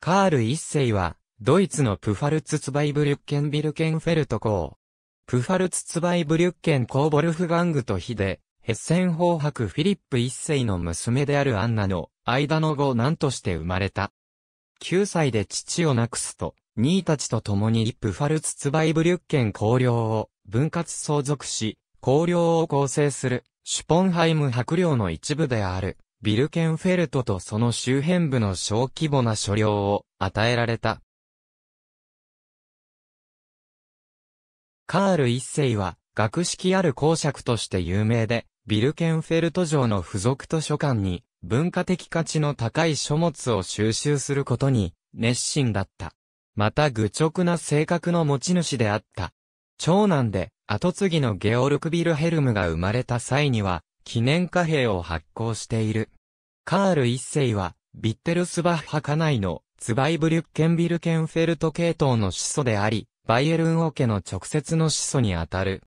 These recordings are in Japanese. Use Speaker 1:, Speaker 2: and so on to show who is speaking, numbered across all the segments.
Speaker 1: カール一世は、ド
Speaker 2: イツのプファルツツバイブリュッケンビルケンフェルト公。プファルツツバイブリュッケン校ボルフガングとヒデ、ヘッセン法白フィリップ一世の娘であるアンナの間の後何として生まれた。9歳で父を亡くすと、兄たちと共にプファルツツバイブリュッケン公領を分割相続し、公領を構成するシュポンハイム伯領の一部である。ビルケンフェルトとその周辺部の小規模な所領を与えられた。
Speaker 1: カール一世は学識
Speaker 2: ある公爵として有名で、ビルケンフェルト城の付属図書館に文化的価値の高い書物を収集することに熱心だった。また愚直な性格の持ち主であった。長男で後継ぎのゲオルク・ビルヘルムが生まれた際には、記念貨幣を発行している。カール一世は、ビッテルスバッハ家内のツバイブリュッケンビルケンフェルト系統の始祖であり、バイエルン王家の直接の始祖にあたる。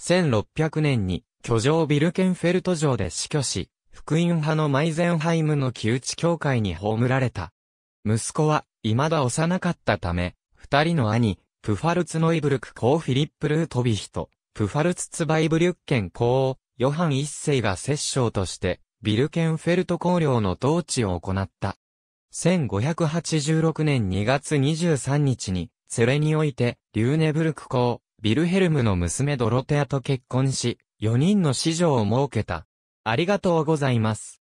Speaker 2: 1600年に、居城ビルケンフェルト城で死去し、福音派のマイゼンハイムの旧地教会に葬られた。息子は、未だ幼かったため、二人の兄、プファルツノイブルク公フィリップルートビヒと、プファルツツバイブリュッケン公を、ヨハン一世が摂政として、ビルケンフェルト公領の統治を行った。1586年2月23日に、セレにおいて、リューネブルク公、ビルヘルムの娘ドロテアと結婚し、4人の子女を設けた。ありがとうございます。